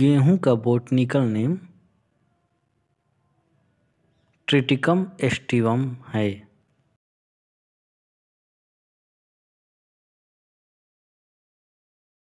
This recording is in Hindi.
गेहूं का बोटनिकल नेम ट्रिटिकम एस्टिवम है